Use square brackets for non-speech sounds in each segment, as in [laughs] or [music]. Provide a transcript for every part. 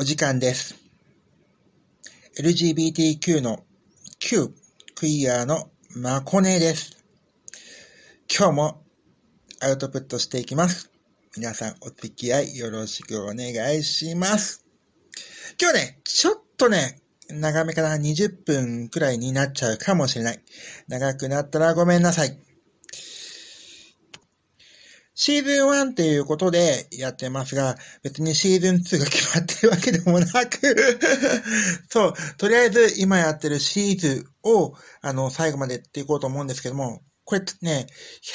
お時間です。LGBTQ の Q、クイアのまこねです。今日もアウトプットしていきます。皆さんお付き合いよろしくお願いします。今日ね、ちょっとね、長めかな20分くらいになっちゃうかもしれない。長くなったらごめんなさい。シーズン1っていうことでやってますが、別にシーズン2が決まってるわけでもなく [laughs] そう、とりあえず今やってるシリーズを、あの、最後までやっていこうと思うんですけども、これね、120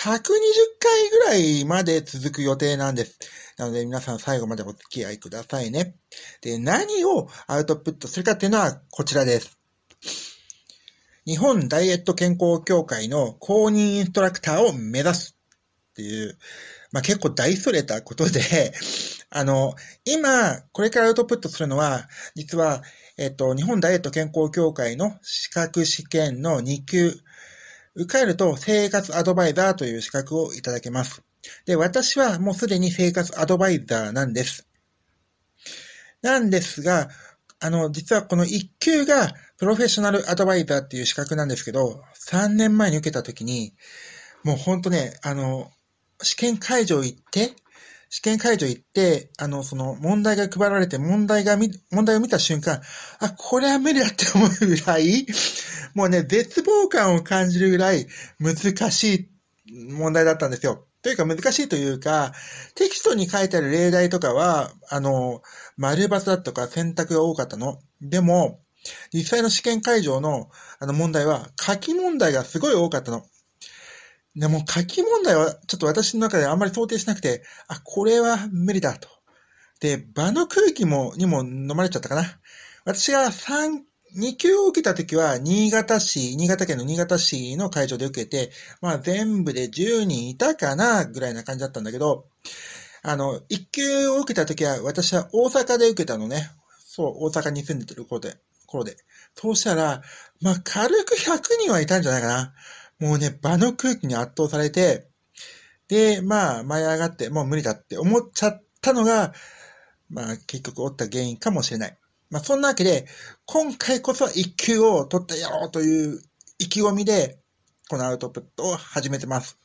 回ぐらいまで続く予定なんです。なので皆さん最後までお付き合いくださいね。で、何をアウトプットするかっていうのはこちらです。日本ダイエット健康協会の公認インストラクターを目指すっていう、まあ、結構大それたことで、[laughs] あの、今、これからアウトプットするのは、実は、えっと、日本ダイエット健康協会の資格試験の2級、受かると生活アドバイザーという資格をいただけます。で、私はもうすでに生活アドバイザーなんです。なんですが、あの、実はこの1級がプロフェッショナルアドバイザーっていう資格なんですけど、3年前に受けた時に、もうほんとね、あの、試験会場行って、試験会場行って、あの、その、問題が配られて、問題が見、問題を見た瞬間、あ、これは無理だって思うぐらい、もうね、絶望感を感じるぐらい難しい問題だったんですよ。というか難しいというか、テキストに書いてある例題とかは、あの、丸バスだとか選択が多かったの。でも、実際の試験会場のあの問題は、書き問題がすごい多かったの。でも書き問題はちょっと私の中であんまり想定しなくて、あ、これは無理だと。で、場の空気も、にも飲まれちゃったかな。私が3、2級を受けた時は、新潟市、新潟県の新潟市の会場で受けて、まあ全部で10人いたかな、ぐらいな感じだったんだけど、あの、1級を受けた時は、私は大阪で受けたのね。そう、大阪に住んでる頃で。頃で。そうしたら、まあ軽く100人はいたんじゃないかな。もうね、場の空気に圧倒されて、で、まあ、舞い上がって、もう無理だって思っちゃったのが、まあ、結局おった原因かもしれない。まあ、そんなわけで、今回こそ1球を取ったよという意気込みで、このアウトプットを始めてます。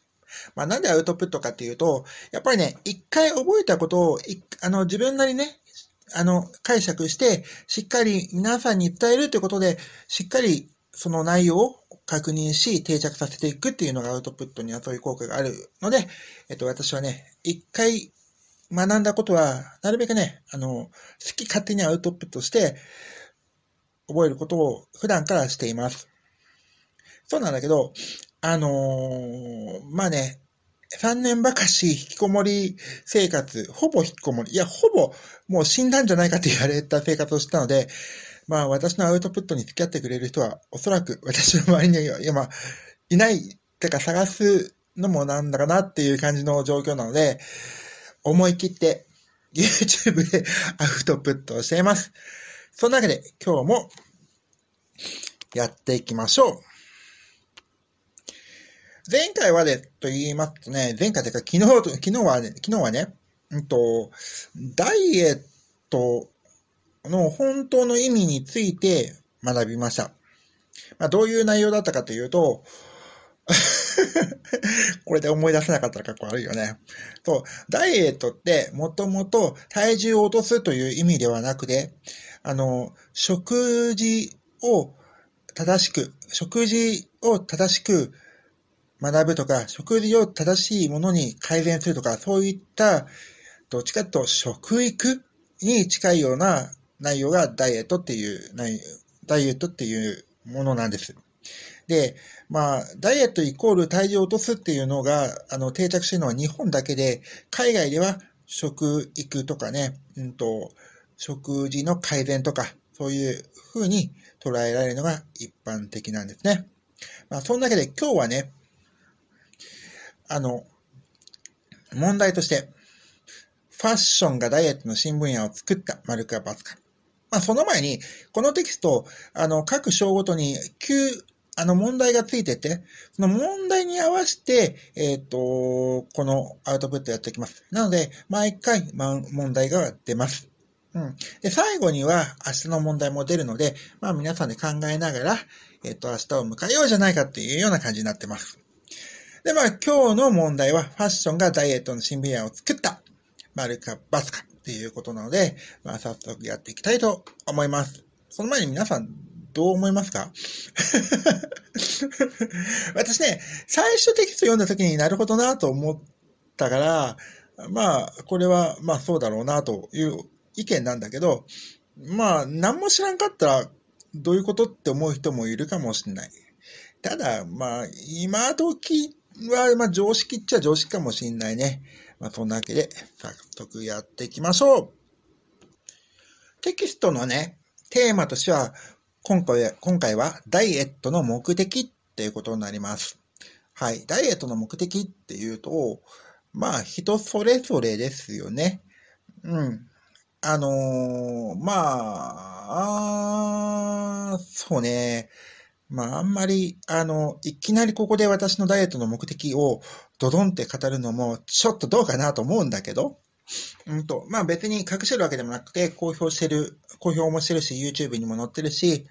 まあ、なんでアウトプットかっていうと、やっぱりね、一回覚えたことを、あの、自分なりね、あの、解釈して、しっかり皆さんに伝えるということで、しっかりその内容を確認し、定着させていくっていうのがアウトプットにはそういう効果があるので、えっと、私はね、一回学んだことは、なるべくね、あの、好き勝手にアウトプットして、覚えることを普段からしています。そうなんだけど、あのー、まあね、3年ばかし引きこもり生活、ほぼ引きこもり、いや、ほぼもう死んだんじゃないかと言われた生活をしたので、まあ私のアウトプットに付き合ってくれる人はおそらく私の周りにはいや、まあ、いないてか探すのもなんだかなっていう感じの状況なので思い切って YouTube でアウトプットをしています。そんなわけで今日もやっていきましょう。前回はで、と言いますとね、前回というか昨日、昨日はね、昨日はね、うんと、ダイエットの本当の意味について学びました。まあ、どういう内容だったかというと [laughs] これで思い出せなかったらかっこ悪いよね。そう、ダイエットってもともと体重を落とすという意味ではなくて、あの、食事を正しく、食事を正しく学ぶとか、食事を正しいものに改善するとか、そういった、どっちかと食育に近いような内容がダイエットっていうダイエットっていうものなんです。で、まあ、ダイエットイコール体重を落とすっていうのが、あの、定着してるのは日本だけで、海外では食育とかね、うんと、食事の改善とか、そういうふうに捉えられるのが一般的なんですね。まあ、そんなわけで今日はね、あの、問題として、ファッションがダイエットの新分野を作った、マル丸バスか。まあ、その前に、このテキスト、あの、各章ごとに9、あの問題がついてて、その問題に合わせて、えっ、ー、と、このアウトプットやっていきます。なので、毎回、ま、問題が出ます。うん。で、最後には明日の問題も出るので、まあ皆さんで考えながら、えっ、ー、と、明日を迎えようじゃないかっていうような感じになってます。で、まあ今日の問題は、ファッションがダイエットのシンビアを作った。丸か×か。っていうことなので、まあ、早速やっていきたいと思います。その前に皆さん、どう思いますか [laughs] 私ね、最初テキスト読んだ時になるほどなと思ったから、まあ、これは、まあそうだろうなという意見なんだけど、まあ、何も知らんかったら、どういうことって思う人もいるかもしれない。ただ、まあ、今時は、まあ、常識っちゃ常識かもしれないね。まあ、そんなわけで、早速やっていきましょうテキストのね、テーマとしては、今回今回はダイエットの目的っていうことになります。はい。ダイエットの目的っていうと、まあ、人それぞれですよね。うん。あのー、まあ、あそうね。まあ、あんまり、あの、いきなりここで私のダイエットの目的をドドンって語るのも、ちょっとどうかなと思うんだけど、うんと、まあ別に隠してるわけでもなくて、公表してる、公表もしてるし、YouTube にも載ってるし、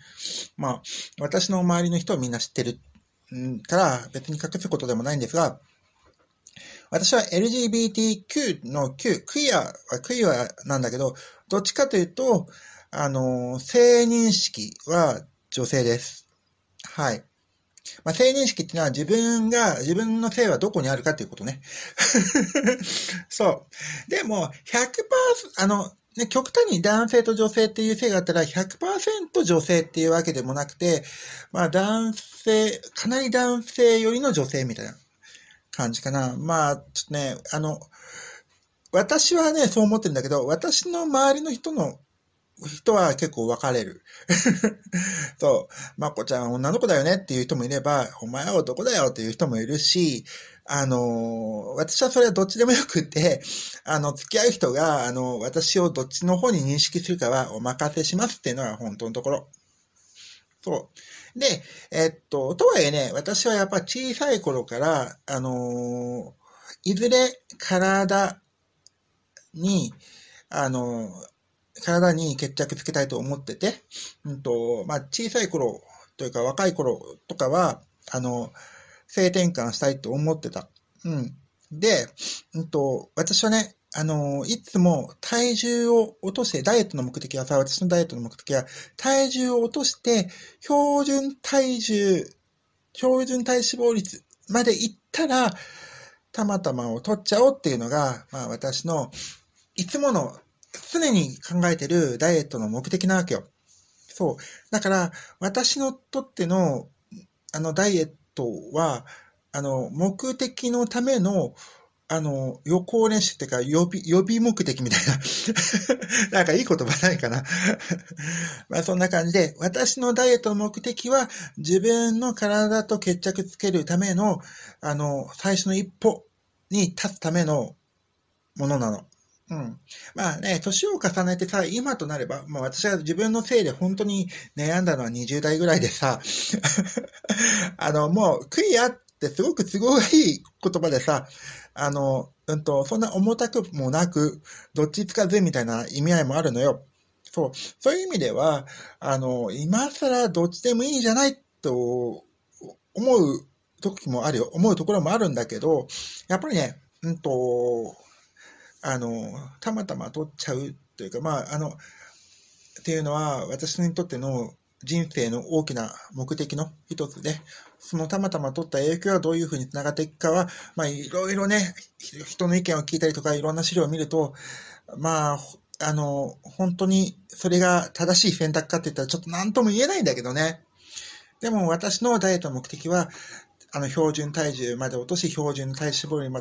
まあ、私の周りの人はみんな知ってる、んから、別に隠すことでもないんですが、私は LGBTQ の Q、クイアはクイアなんだけど、どっちかというと、あの、性認識は女性です。はい。まあ、性認識っていうのは自分が、自分の性はどこにあるかっていうことね。[laughs] そう。でも、100%、あの、ね、極端に男性と女性っていう性があったら100%女性っていうわけでもなくて、まあ男性、かなり男性よりの女性みたいな感じかな。まあ、ちょっとね、あの、私はね、そう思ってるんだけど、私の周りの人の人は結構分かれる。[laughs] そう、まこちゃん女の子だよねっていう人もいれば、お前は男だよっていう人もいるし、あの、私はそれはどっちでもよくて、[laughs] あの、付き合う人が、あの、私をどっちの方に認識するかはお任せしますっていうのが本当のところ。そう。で、えっと、とはいえね、私はやっぱ小さい頃から、あのいずれ体に、あの体に決着つけたいと思ってて、うんとまあ、小さい頃というか若い頃とかは、あの、性転換したいと思ってた。うん。で、うんと、私はね、あの、いつも体重を落として、ダイエットの目的はさ、私のダイエットの目的は、体重を落として、標準体重、標準体脂肪率までいったら、たまたまを取っちゃおうっていうのが、まあ私の、いつもの常に考えてるダイエットの目的なわけよ。そう。だから、私のとっての、あの、ダイエットは、あの、目的のための、あの、予行練習っていうか、予備、予備目的みたいな。[laughs] なんかいい言葉ないかな [laughs] まあそんな感じで、私のダイエットの目的は、自分の体と決着つけるための、あの、最初の一歩に立つためのものなの。うん。まあね、年を重ねてさ、今となれば、まあ私は自分のせいで本当に悩んだのは20代ぐらいでさ、[laughs] あの、もう悔いあってすごく都合がいい言葉でさ、あの、うんと、そんな重たくもなく、どっちつかずみたいな意味合いもあるのよ。そう。そういう意味では、あの、今更どっちでもいいんじゃないと思う時もあるよ。思うところもあるんだけど、やっぱりね、うんと、あのたまたま取っちゃうというかまああのっていうのは私にとっての人生の大きな目的の一つで、そのたまたま取った影響がどういうふうにつながっていくかは、まあいろいろね、人の意見を聞いたりとかいろんな資料を見ると、まあ、あの、本当にそれが正しい選択かって言ったらちょっと何とも言えないんだけどね。でも私のダイエットの目的は、あの標準体重まで落とし、標準体脂肪率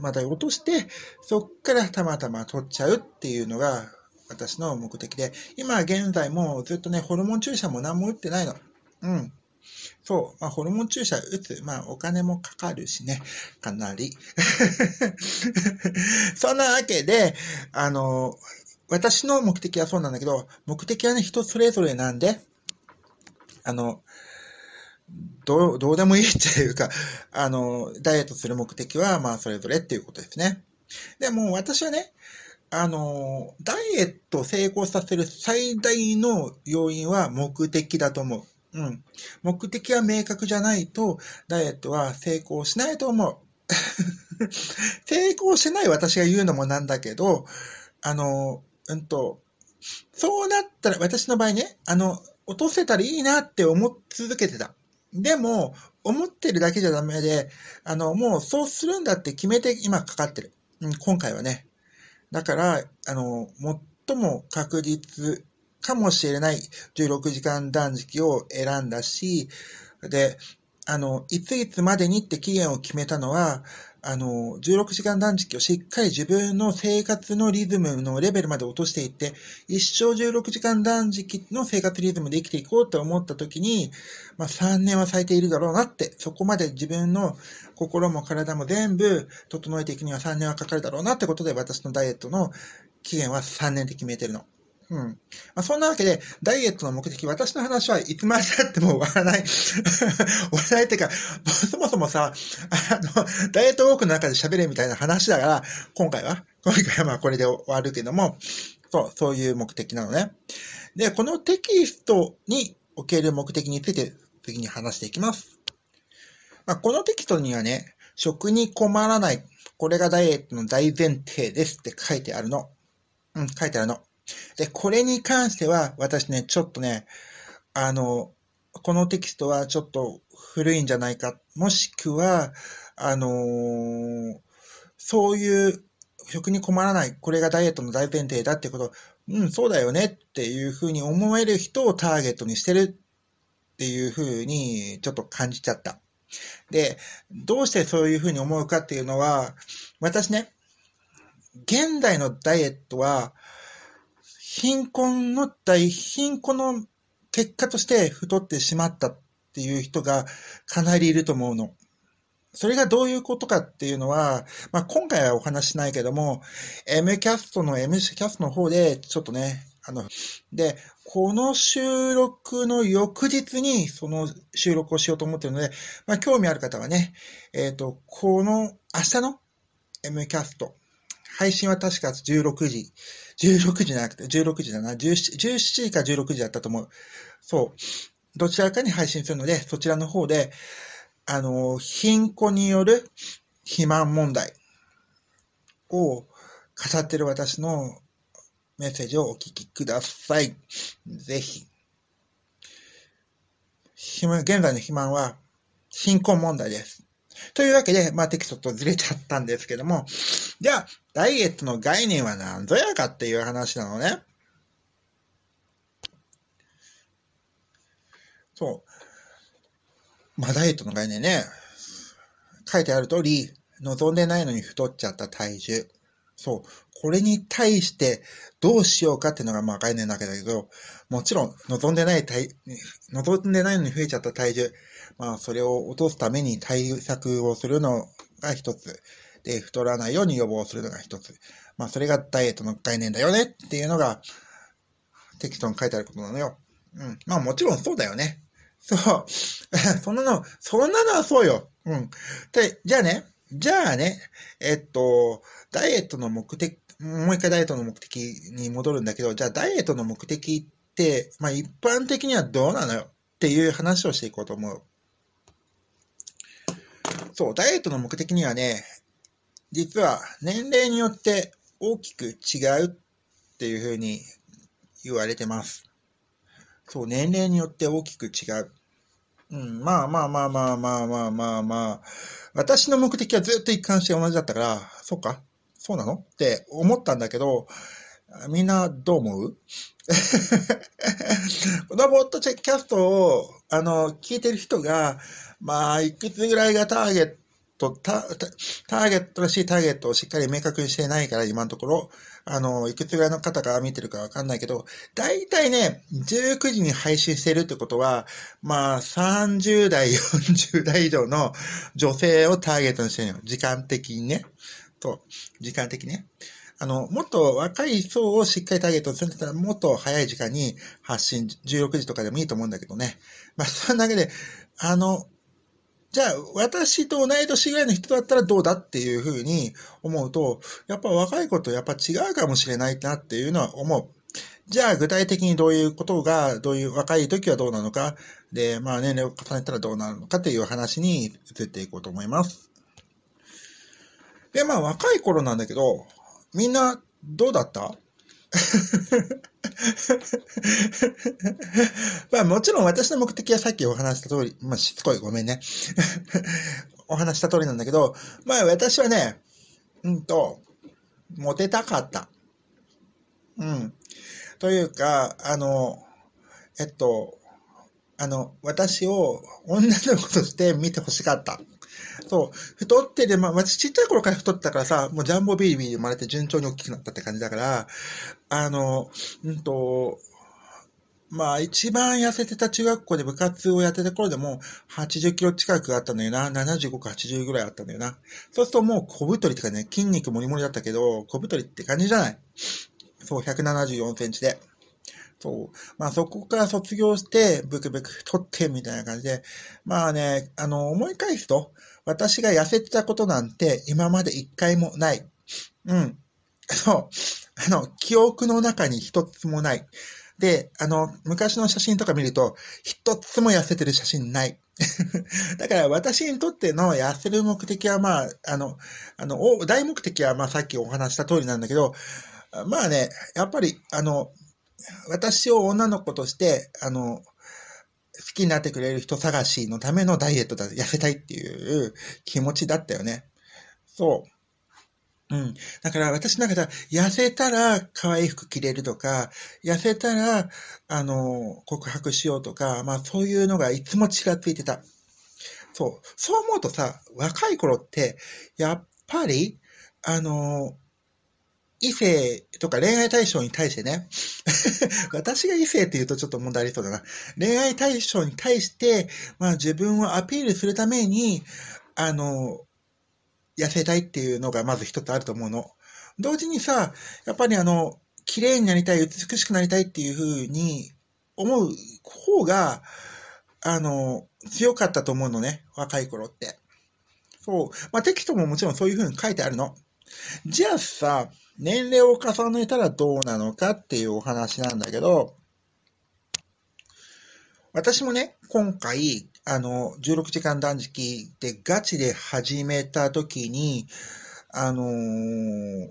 まで落として、そこからたまたま取っちゃうっていうのが私の目的で、今現在もずっとね、ホルモン注射も何も打ってないの。うん。そう、まあ、ホルモン注射打つ、まあ、お金もかかるしね、かなり。[laughs] そんなわけで、あの、私の目的はそうなんだけど、目的はね、人それぞれなんで、あの、どう、どうでもいいっていうか、[laughs] あの、ダイエットする目的は、まあ、それぞれっていうことですね。でも、私はね、あの、ダイエットを成功させる最大の要因は目的だと思う。うん。目的は明確じゃないと、ダイエットは成功しないと思う。[laughs] 成功しない私が言うのもなんだけど、あの、うんと、そうなったら、私の場合ね、あの、落とせたらいいなって思い続けてた。でも、思ってるだけじゃダメで、あの、もうそうするんだって決めて今かかってる。うん、今回はね。だから、あの、最も確実かもしれない16時間断食を選んだし、で、あの、いついつまでにって期限を決めたのは、あの、16時間断食をしっかり自分の生活のリズムのレベルまで落としていって、一生16時間断食の生活リズムで生きていこうと思った時に、まあ3年は咲いているだろうなって、そこまで自分の心も体も全部整えていくには3年はかかるだろうなってことで私のダイエットの期限は3年で決めてるの。うん。まあ、そんなわけで、ダイエットの目的、私の話はいつまでたっても終わらない。[laughs] 終わらないっていうか、そもそもさ、あの、ダイエットウォークの中で喋れみたいな話だから、今回は、今回はまあこれで終わるけども、そう、そういう目的なのね。で、このテキストにおける目的について、次に話していきます。まあ、このテキストにはね、食に困らない、これがダイエットの大前提ですって書いてあるの。うん、書いてあるの。で、これに関しては、私ね、ちょっとね、あの、このテキストはちょっと古いんじゃないか、もしくは、あのー、そういう食に困らない、これがダイエットの大前提だってこと、うん、そうだよねっていうふうに思える人をターゲットにしてるっていうふうにちょっと感じちゃった。で、どうしてそういうふうに思うかっていうのは、私ね、現代のダイエットは、貧困の大貧困の結果として太ってしまったっていう人がかなりいると思うの。それがどういうことかっていうのは、まあ、今回はお話しないけども、M キャストの M c キャストの方で、ちょっとね、あの、で、この収録の翌日にその収録をしようと思ってるので、まあ、興味ある方はね、えっ、ー、と、この明日の M キャスト、配信は確か16時16時じゃなくて、16時だな、17, 17時か16時だったと思う。そう。どちらかに配信するので、そちらの方で、あの、貧困による肥満問題を語ってる私のメッセージをお聞きください。ぜひ。現在の肥満は貧困問題です。というわけで、まあテキストとずれちゃったんですけども、じゃあ、ダイエットの概念は何ぞやかっていう話なのね。そう。まあダイエットの概念ね。書いてある通り、望んでないのに太っちゃった体重。そう。これに対してどうしようかっていうのがまあ概念だけだけど、もちろん望んでない体、望んでないのに増えちゃった体重。まあ、それを落とすために対策をするのが一つ。で、太らないように予防するのが一つ。まあ、それがダイエットの概念だよねっていうのが、テキストに書いてあることなのよ。うん。まあ、もちろんそうだよね。そう。[laughs] そんなの、そんなのはそうよ。うん。で、じゃあね、じゃあね、えっと、ダイエットの目的、もう一回ダイエットの目的に戻るんだけど、じゃあダイエットの目的って、まあ一般的にはどうなのよっていう話をしていこうと思う。そう、ダイエットの目的にはね、実は年齢によって大きく違うっていうふうに言われてます。そう、年齢によって大きく違う。うん、まあまあまあまあまあまあまあまあ。私の目的はずっと一貫して同じだったから、そうか、そうなのって思ったんだけど、みんなどう思う [laughs] このボットチェックキャストを、あの、聞いてる人が、まあ、いくつぐらいがターゲット、ターゲットらしいターゲットをしっかり明確にしてないから、今のところ、あの、いくつぐらいの方が見てるかわかんないけど、だいたいね、19時に配信してるってことは、まあ、30代、40代以上の女性をターゲットにしてるの。時間的にね。と、時間的にね。あの、もっと若い層をしっかりターゲットするんだったら、もっと早い時間に発信、16時とかでもいいと思うんだけどね。まあ、[laughs] そんなわけで、あの、じゃあ、私と同い年ぐらいの人だったらどうだっていうふうに思うと、やっぱ若い子とやっぱ違うかもしれないなっていうのは思う。じゃあ、具体的にどういうことが、どういう若い時はどうなのか、で、まあ年齢を重ねたらどうなるのかっていう話に移っていこうと思います。で、まあ若い頃なんだけど、みんなどうだった [laughs] まあもちろん私の目的はさっきお話した通り、まあしつこいごめんね [laughs] お話した通りなんだけど、まあ私はね、うんと、モテたかった。うん。というか、あの、えっと、あの、私を女の子として見てほしかった。そう。太ってで、まあ、私ちっちゃい頃から太ってたからさ、もうジャンボビービー生まれて順調に大きくなったって感じだから、あの、うんと、まあ一番痩せてた中学校で部活をやってた頃でも80キロ近くあったのよな。75か80ぐらいあったのよな。そうするともう小太りとかね、筋肉もりもりだったけど、小太りって感じじゃない。そう、174センチで。そう。まあそこから卒業して、ブクブク取ってみたいな感じで、まあね、あの、思い返すと、私が痩せてたことなんて今まで一回もない。うん。そう。あの、記憶の中に一つもない。で、あの、昔の写真とか見ると、一つも痩せてる写真ない。[laughs] だから私にとっての痩せる目的はまあ、あの、あの、大目的はまあさっきお話した通りなんだけど、まあね、やっぱり、あの、私を女の子として、あの、好きになってくれる人探しのためのダイエットだ、痩せたいっていう気持ちだったよね。そう。うん。だから私なんかさ、痩せたら可愛い服着れるとか、痩せたら、あの、告白しようとか、まあそういうのがいつもちらついてた。そう。そう思うとさ、若い頃って、やっぱり、あの、異性とか恋愛対象に対してね [laughs] 私が異性って言うとちょっと問題ありそうだな。恋愛対象に対して、まあ自分をアピールするために、あの、痩せたいっていうのがまず一つあると思うの。同時にさ、やっぱりあの、綺麗になりたい、美しくなりたいっていうふうに思う方が、あの、強かったと思うのね。若い頃って。そう。まあテキストももちろんそういうふうに書いてあるの。じゃあさ、年齢を重ねたらどうなのかっていうお話なんだけど、私もね、今回、あの、16時間断食でガチで始めた時に、あのー、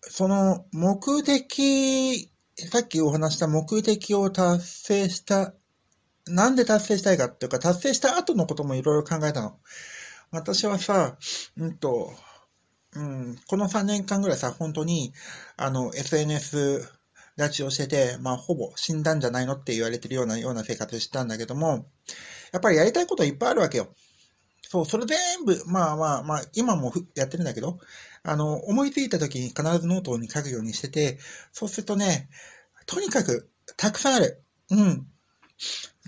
その目的、さっきお話した目的を達成した、なんで達成したいかっていうか、達成した後のこともいろいろ考えたの。私はさ、うんと、うん、この3年間ぐらいさ、本当に、あの、SNS 立ちをしてて、まあ、ほぼ死んだんじゃないのって言われてるような、ような生活をしてたんだけども、やっぱりやりたいこといっぱいあるわけよ。そう、それ全部、まあまあまあ、今もやってるんだけど、あの、思いついた時に必ずノートに書くようにしてて、そうするとね、とにかく、たくさんある。うん。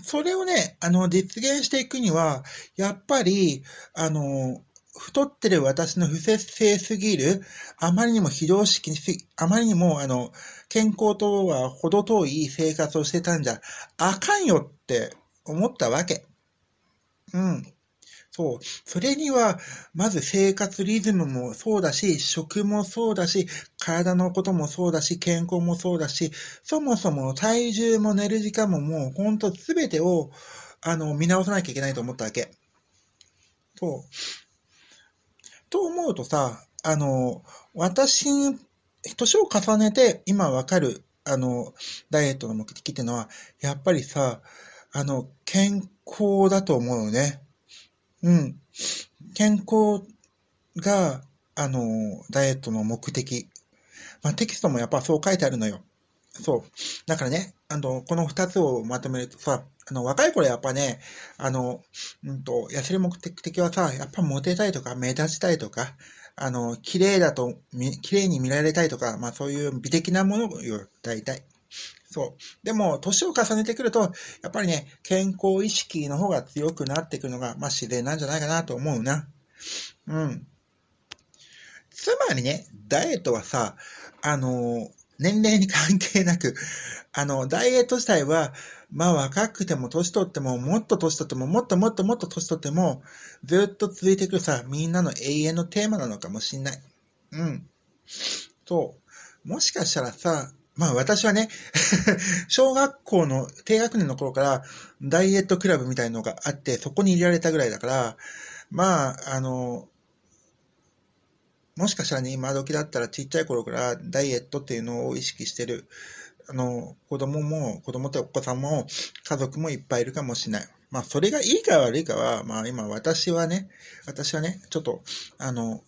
それをね、あの、実現していくには、やっぱり、あの、太ってる私の不節制すぎる、あまりにも非常識にあまりにも、あの、健康とは程遠い生活をしてたんじゃ、あかんよって思ったわけ。うん。そう。それには、まず生活リズムもそうだし、食もそうだし、体のこともそうだし、健康もそうだし、そもそも体重も寝る時間ももう、ほんと全てを、あの、見直さなきゃいけないと思ったわけ。そう。と思うとさ、あの、私、年を重ねて今わかる、あの、ダイエットの目的ってのは、やっぱりさ、あの、健康だと思うよね。うん。健康が、あの、ダイエットの目的。まあ、テキストもやっぱそう書いてあるのよ。そう。だからね、あの、この二つをまとめるとさ、あの、若い頃やっぱね、あの、うんと、痩せる目的はさ、やっぱモテたいとか、目立ちたいとか、あの、綺麗だと、綺麗に見られたいとか、まあそういう美的なものを大体。そう。でも、年を重ねてくると、やっぱりね、健康意識の方が強くなってくるのが、まあ自然なんじゃないかなと思うな。うん。つまりね、ダイエットはさ、あの、年齢に関係なく、あの、ダイエット自体は、まあ若くても年取っても、もっと年取っても、もっともっともっと年取っても、ずっと続いていくさ、みんなの永遠のテーマなのかもしんない。うん。そう。もしかしたらさ、まあ私はね [laughs] 小学校の低学年の頃からダイエットクラブみたいのがあって、そこに入れられたぐらいだから、まあ、あの、もしかしたらね、今時だったらちっちゃい頃からダイエットっていうのを意識してるあの、子供も、子供ってお子さんも、家族もいっぱいいるかもしれない。まあ、それがいいか悪いかは、まあ、今、私はね、私はね、ちょっと、あの、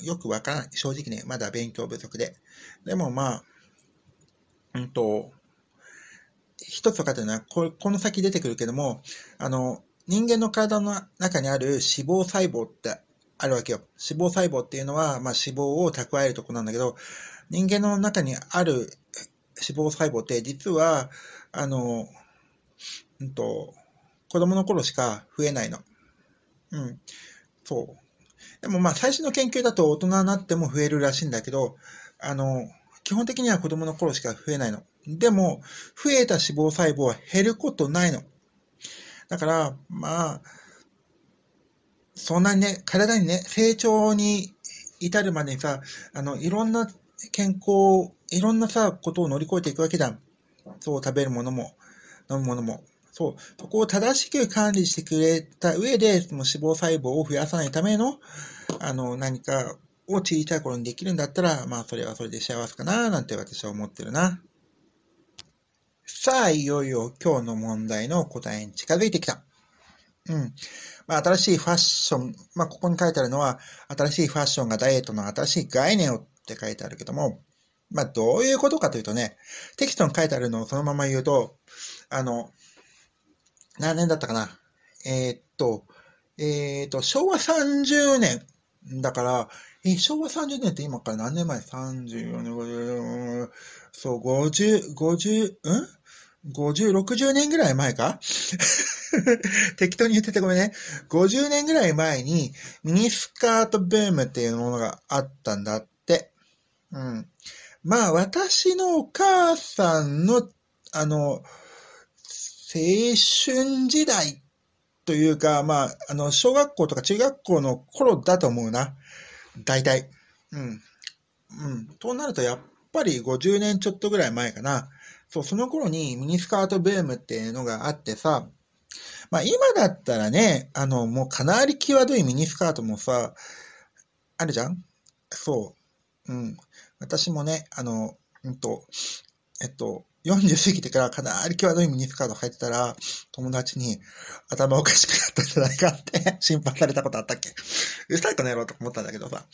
よくわからない。正直ね、まだ勉強不足で。でも、まあ、うんと、一つ分かってるのはこ、この先出てくるけども、あの、人間の体の中にある脂肪細胞ってあるわけよ。脂肪細胞っていうのは、まあ、脂肪を蓄えるとこなんだけど、人間の中にある脂肪細胞って実は、あの、うんと、子供の頃しか増えないの。うん。そう。でもまあ最新の研究だと大人になっても増えるらしいんだけど、あの、基本的には子供の頃しか増えないの。でも、増えた脂肪細胞は減ることないの。だから、まあ、そんなにね、体にね、成長に至るまでにさ、あの、いろんな健康いろんなさ、ことを乗り越えていくわけだ。そう、食べるものも、飲むものも。そう、そこを正しく管理してくれた上で、その脂肪細胞を増やさないための、あの、何かを小さい頃にできるんだったら、まあ、それはそれで幸せかな、なんて私は思ってるな。さあ、いよいよ今日の問題の答えに近づいてきた。うん。まあ、新しいファッション。まあ、ここに書いてあるのは、新しいファッションがダイエットの新しい概念をって書いてあるけども、まあ、どういうことかというとね、テキストに書いてあるのをそのまま言うと、あの、何年だったかな。えー、っと、えー、っと、昭和30年。だから、え、昭和30年って今から何年前 ?34 年、5そう、50、50、ん50、60年ぐらい前か [laughs] 適当に言っててごめんね。50年ぐらい前にミニスカートブームっていうものがあったんだって。うん。まあ、私のお母さんの、あの、青春時代というか、まあ、あの、小学校とか中学校の頃だと思うな。大体。うん。うん。となると、やっぱり50年ちょっとぐらい前かな。そう、その頃にミニスカートブームっていうのがあってさ、まあ今だったらね、あの、もうかなり際どいミニスカートもさ、あるじゃんそう。うん。私もね、あの、うんと、えっと、40過ぎてからかなり際どいミニスカート履いてたら、友達に頭おかしくなったんじゃないかって [laughs] 心配されたことあったっけうるさいかなやろうと思ったんだけどさ。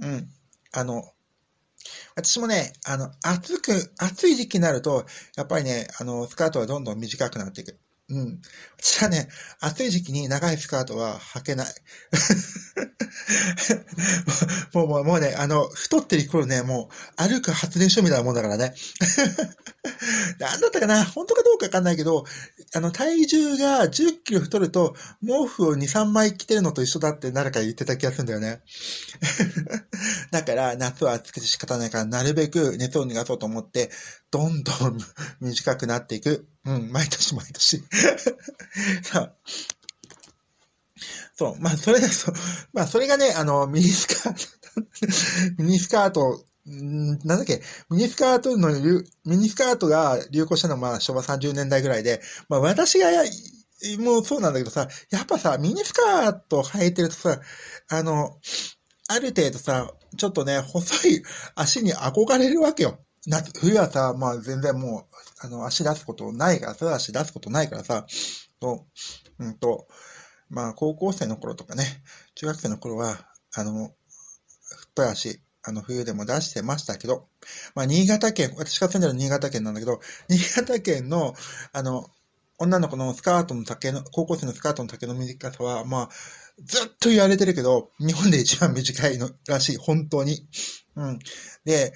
うん。あの、私もね、あの、暑く、暑い時期になると、やっぱりね、あの、スカートはどんどん短くなっていく。うん。私はね、暑い時期に長いスカートは履けない。[laughs] もう、もう、もうね、あの、太ってる頃ね、もう、歩く発電所みたいなもんだからね。[laughs] なんだったかな本当かどうかわかんないけど、あの、体重が10キロ太ると、毛布を2、3枚着てるのと一緒だって誰か言ってた気がするんだよね。[laughs] だから、夏は暑くて仕方ないから、なるべく熱を逃がそうと思って、どんどん短くなっていくうん、毎年毎年 [laughs] さう。そう、まあ、それそ、まあ、それがね、あの、ミニスカート [laughs] ミニスカート、んなんだっけ、ミニスカートの、ミニスカートが流行したのは、まあ、昭和30年代ぐらいで、まあ、私がもうそうなんだけどさ、やっぱさ、ミニスカート履いてるとさ、あの、ある程度さ、ちょっとね、細い足に憧れるわけよ。夏、冬はさ、まあ全然もう、あの、足出すことないからさ、足出すことないからさ、と、うんと、まあ高校生の頃とかね、中学生の頃は、あの、太い足、あの、冬でも出してましたけど、まあ、新潟県、私が住んでる新潟県なんだけど、新潟県の、あの、女の子のスカートの丈の、高校生のスカートの丈の短さは、まあ、ずっと言われてるけど、日本で一番短いのらしい、本当に。うん。で、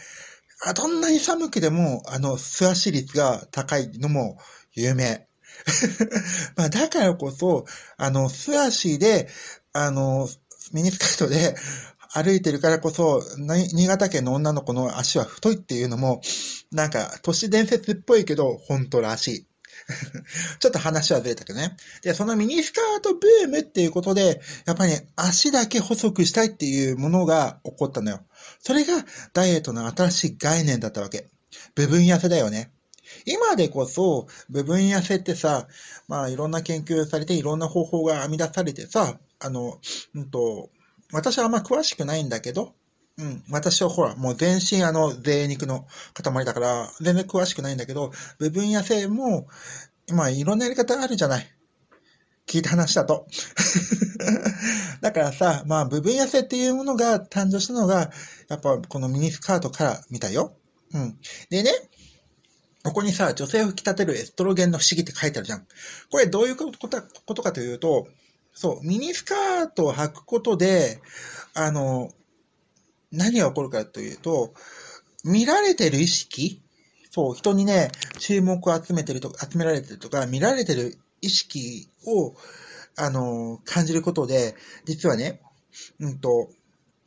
どんなに寒くでも、あの、素足率が高いのも有名。[laughs] まあ、だからこそ、あの、素足で、あの、ミニスカートで歩いてるからこそ、新潟県の女の子の足は太いっていうのも、なんか、都市伝説っぽいけど、本当らしい。[laughs] ちょっと話はずれたけどね。で、そのミニスカートブームっていうことで、やっぱりね、足だけ細くしたいっていうものが起こったのよ。それがダイエットの新しい概念だったわけ。部分痩せだよね。今でこそ部分痩せってさ、まあいろんな研究されていろんな方法が編み出されてさ、あの、うんと、私はあんま詳しくないんだけど、うん、私はほら、もう全身あの、贅肉の塊だから、全然詳しくないんだけど、部分野生も、まあ、いろんなやり方あるじゃない。聞いた話だと。[laughs] だからさ、まあ、部分野生っていうものが誕生したのが、やっぱこのミニスカートから見たよ。うん。でね、ここにさ、女性を引き立てるエストロゲンの不思議って書いてあるじゃん。これどういうことかというと、そう、ミニスカートを履くことで、あの、何が起こるかというと、見られてる意識、そう、人にね、注目を集めてると集められてるとか、見られてる意識を、あの、感じることで、実はね、うんと、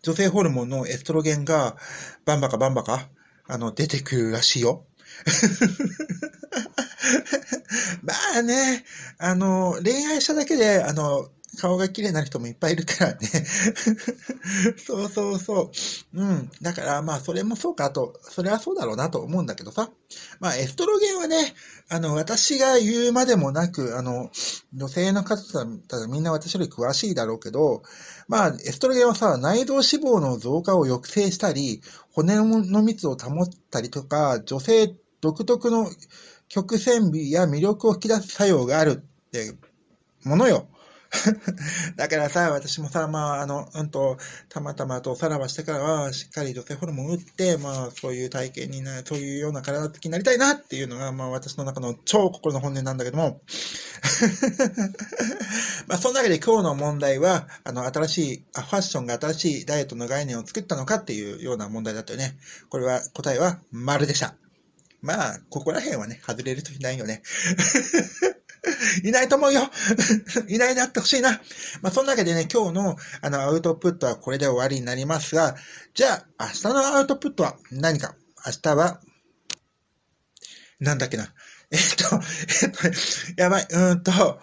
女性ホルモンのエストロゲンが、バンバカバンバカ、あの、出てくるらしいよ。[laughs] まあね、あの、恋愛しただけで、あの、顔が綺麗な人もいっぱいいるからね [laughs] そうそうそう。うん。だから、まあ、それもそうかと、それはそうだろうなと思うんだけどさ。まあ、エストロゲンはね、あの、私が言うまでもなく、あの、女性の方だたみんな私より詳しいだろうけど、まあ、エストロゲンはさ、内臓脂肪の増加を抑制したり、骨の密を保ったりとか、女性独特の曲線美や魅力を引き出す作用があるってものよ。[laughs] だからさ、私もさ、まあ、あの、うんと、たまたまとさらばしてからは、しっかり女性ホルモン打って、まあ、そういう体型になる、そういうような体つきになりたいなっていうのが、まあ、私の中の超心の本音なんだけども。[laughs] まあ、そわけで今日の問題は、あの、新しいあ、ファッションが新しいダイエットの概念を作ったのかっていうような問題だったよね。これは、答えは、丸でした。まあ、ここら辺はね、外れる人いないよね。[laughs] いないと思うよ [laughs] いないなってほしいな。まあ、そんなわけでね、今日のあのアウトプットはこれで終わりになりますが、じゃあ、明日のアウトプットは何か明日は、なんだっけな。えっと、[laughs] えっと、やばい、うんと、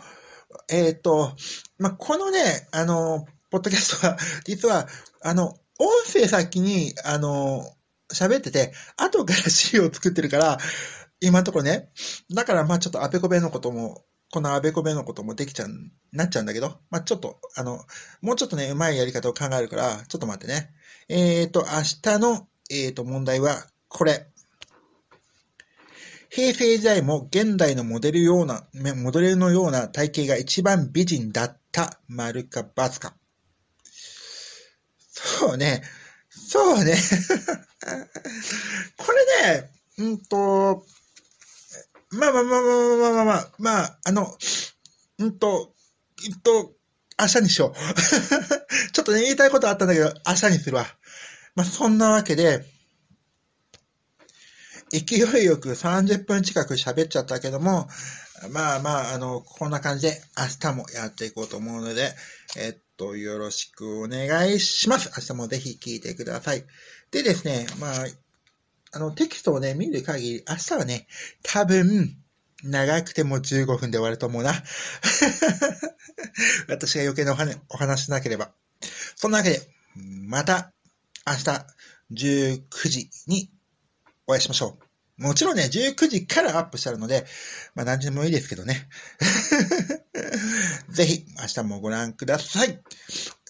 えっと、まあ、このね、あの、ポッドキャストは、実は、あの、音声先に、あの、喋ってて、後から資料を作ってるから、今のところね。だから、まあちょっとアペコベのこともこのあべこべのこともできちゃう、なっちゃうんだけど、まあ、ちょっと、あの、もうちょっとね、うまいやり方を考えるから、ちょっと待ってね。えっ、ー、と、明日の、えっ、ー、と、問題は、これ。平成時代も現代のモデルような、モデルのような体型が一番美人だった、丸かツか。そうね。そうね。[laughs] これね、うんと、まあまあまあまあまあまあまあ、まあ、あの、うんと、うんと、明日にしよう。ちょっとね、言いたいことあったんだけど、明日にするわ。まあ、そんなわけで、勢いよく30分近く喋っちゃったけども、まあまあ、あの、こんな感じで明日もやっていこうと思うので、えっと、よろしくお願いします。明日もぜひ聞いてください。でですね、まあ、あの、テキストをね、見る限り、明日はね、多分、長くても15分で終わると思うな。[laughs] 私が余計なお話お話しなければ。そんなわけで、また明日19時にお会いしましょう。もちろんね、19時からアップしてあるので、まあ何時でもいいですけどね。[laughs] ぜひ、明日もご覧ください。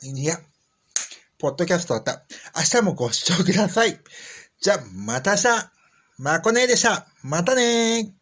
いや、ポッドキャストだった。明日もご視聴ください。じゃあ、また明日まこねでした。またね